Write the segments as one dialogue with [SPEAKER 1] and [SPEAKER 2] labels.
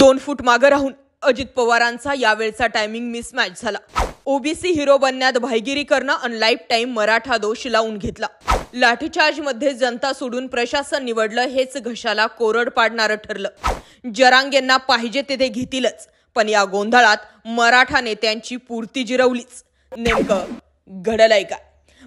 [SPEAKER 1] दोन फूट मागं राहून अजित पवारांचा यावेळचा टायमिंग मिसमॅच झाला ओबीसी हिरो बनण्यात भाईगिरी करणं अन लाईफ टाईम मराठा दोष लावून घेतला लाठीचार्जमध्ये जनता सोडून प्रशासन निवडलं हेच घशाला कोरड पाडणारं ठरलं जरांग यांना पाहिजे तेथे घेतीलच पण या गोंधळात मराठा नेत्यांची पूर्ती जिरवलीच नेमकं घडलंय का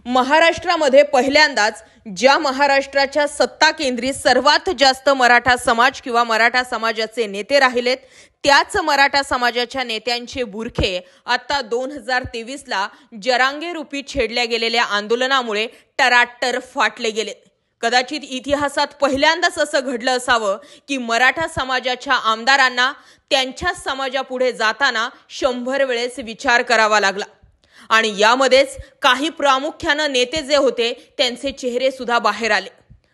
[SPEAKER 1] महाराष्ट्रामध्ये पहिल्यांदाच ज्या महाराष्ट्राच्या सत्ता केंद्री सर्वात जास्त मराठा समाज किंवा मराठा समाजाचे नेते राहिलेत त्याच मराठा समाजाच्या नेत्यांचे बुरखे आता दोन हजार तेवीसला जरांगे रूपी छेडल्या गेलेल्या आंदोलनामुळे टराटर फाटले गेलेत कदाचित इतिहासात पहिल्यांदाच असं घडलं असावं की मराठा समाजाच्या आमदारांना त्यांच्याच समाजापुढे जाताना शंभर वेळेस विचार करावा लागला आणि यामध्येच काही प्रामुख्यानं नेते जे होते त्यांचे चेहरे सुद्धा बाहेर आले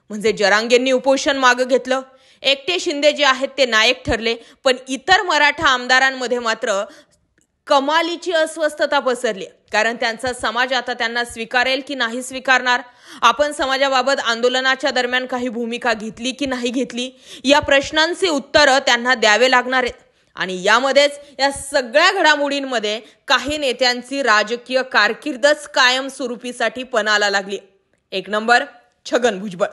[SPEAKER 1] म्हणजे जरांगेंनी उपोषण मागं घेतलं एकटे शिंदे जे आहेत ते नायक ठरले पण इतर मराठा आमदारांमध्ये मात्र कमालीची अस्वस्थता पसरली कारण त्यांचा समाज आता त्यांना स्वीकारेल की नाही स्वीकारणार आपण समाजाबाबत आंदोलनाच्या दरम्यान काही भूमिका घेतली की नाही घेतली या प्रश्नांचे उत्तरं त्यांना द्यावे लागणार आहेत आणि यामध्येच या सगळ्या घडामोडींमध्ये काही नेत्यांची राजकीय कारकिर्दच कायमस्वरूपीसाठी पणाला लागली एक नंबर छगन भुजबळ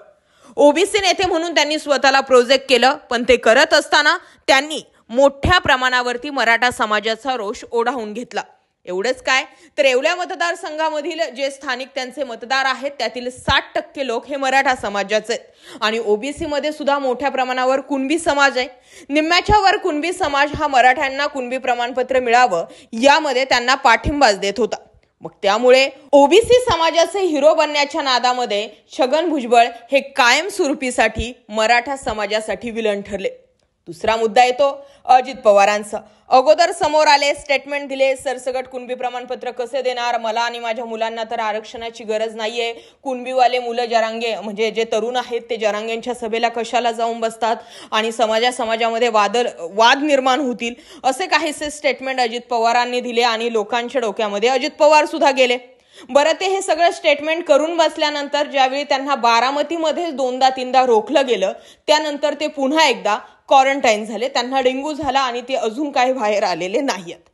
[SPEAKER 1] ओबीसी नेते म्हणून त्यांनी स्वतःला प्रोजेक्ट केलं पण ते करत असताना त्यांनी मोठ्या प्रमाणावरती मराठा समाजाचा रोष ओढावून घेतला एवढंच काय तर एवढ्या मतदारसंघामधील जे स्थानिक त्यांचे मतदार आहेत त्यातील साठ टक्के लोक हे मराठा समाजाचे आहेत आणि मध्ये सुद्धा मोठ्या प्रमाणावर कुणबी समाज आहे निम्म्याच्या वर कुणबी समाज हा मराठ्यांना कुणबी प्रमाणपत्र मिळावं यामध्ये त्यांना पाठिंबाच देत होता मग त्यामुळे ओबीसी समाजाचे हिरो बनण्याच्या नादामध्ये छगन भुजबळ हे कायमस्वरूपीसाठी मराठा समाजासाठी विलन ठरले दुसरा मुद्दा येतो अजित पवारांचं अगोदर समोर आले स्टेटमेंट दिले सरसगट कुणबी प्रमाणपत्र कसे देणार मला आणि माझ्या मुलांना तर आरक्षणाची गरज नाहीये कुणबीवाले मुलं जरांगे म्हणजे जे तरुण आहेत ते जरांगेंच्या सभेला कशाला जाऊन बसतात आणि समाजा समाजामध्ये वादल वाद निर्माण होतील असे काहीसे स्टेटमेंट अजित पवारांनी दिले आणि लोकांच्या डोक्यामध्ये अजित पवार सुद्धा गेले बरं ते हे सगळं स्टेटमेंट करून बसल्यानंतर ज्यावेळी त्यांना बारामतीमध्ये दोनदा तीनदा रोखलं गेलं त्यानंतर ते पुन्हा एकदा क्वारंटाईन झाले त्यांना डेंग्यू झाला आणि ते अजून काही बाहेर आलेले नाही आहेत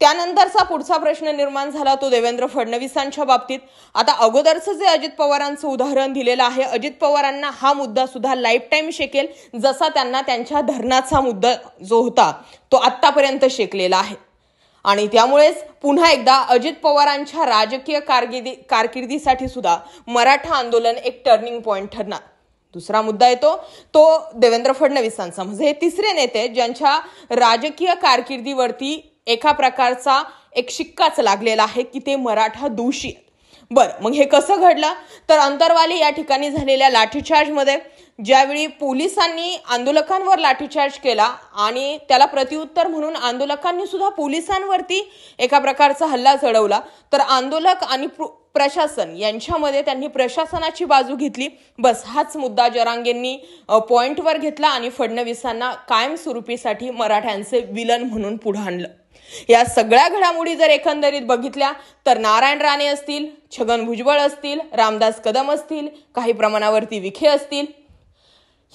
[SPEAKER 1] त्यानंतरचा पुढचा प्रश्न निर्माण झाला तो देवेंद्र फडणवीसांच्या बाबतीत आता अगोदरचं जे अजित पवारांचं उदाहरण दिलेलं आहे अजित पवारांना हा मुद्दा सुद्धा लाईफ टाईम शेकेल जसा त्यांना त्यांच्या धरणाचा मुद्दा जो होता तो आत्तापर्यंत शेकलेला आहे आणि त्यामुळेच पुन्हा एकदा अजित पवारांच्या राजकीय कारकिर्दी कारकिर्दीसाठी सुद्धा मराठा आंदोलन एक टर्निंग पॉईंट ठरणार दुसरा मुद्दा येतो तो देवेंद्र फडणवीसांचा म्हणजे हे तिसरे नेते ज्यांच्या राजकीय कारकिर्दीवरती एका प्रकारचा एक शिक्काच लागलेला आहे की ते मराठा दोषी आहेत बरं मग हे कसं घडलं तर अंतरवाली या ठिकाणी झालेल्या लाठीचार्जमध्ये ज्यावेळी पोलिसांनी आंदोलकांवर लाठीचार्ज केला आणि त्याला प्रत्युत्तर म्हणून आंदोलकांनी सुद्धा पोलिसांवरती एका प्रकारचा हल्ला चढवला तर आंदोलक आणि प्रशासन यांच्यामध्ये त्यांनी प्रशासनाची बाजू घेतली बस हाच मुद्दा जरांगेंनी पॉईंटवर घेतला आणि फडणवीसांना कायमस्वरूपीसाठी मराठ्यांचे विलन म्हणून पुढं आणलं या सगळ्या घडामोडी जर एकंदरीत बघितल्या तर नारायण राणे असतील छगन भुजबळ असतील रामदास कदम असतील काही प्रमाणावरती विखे असतील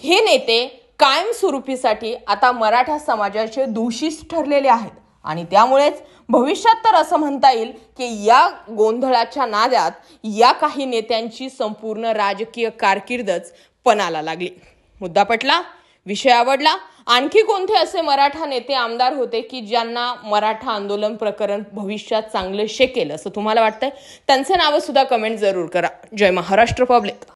[SPEAKER 1] हे नेते कायमस्वरूपीसाठी आता मराठा समाजाचे दोषीच ठरलेले आहेत आणि त्यामुळेच भविष्यात तर असं म्हणता येईल की या गोंधळाच्या नाद्यात या काही नेत्यांची संपूर्ण राजकीय कारकिर्दच पणाला लागली मुद्दा पटला विषय आवडला आणखी कोणते असे मराठा नेते आमदार होते की ज्यांना मराठा आंदोलन प्रकरण भविष्यात चांगलं शेकेल असं तुम्हाला वाटतंय त्यांचं नावं सुद्धा कमेंट जरूर करा जय महाराष्ट्र पब्लिक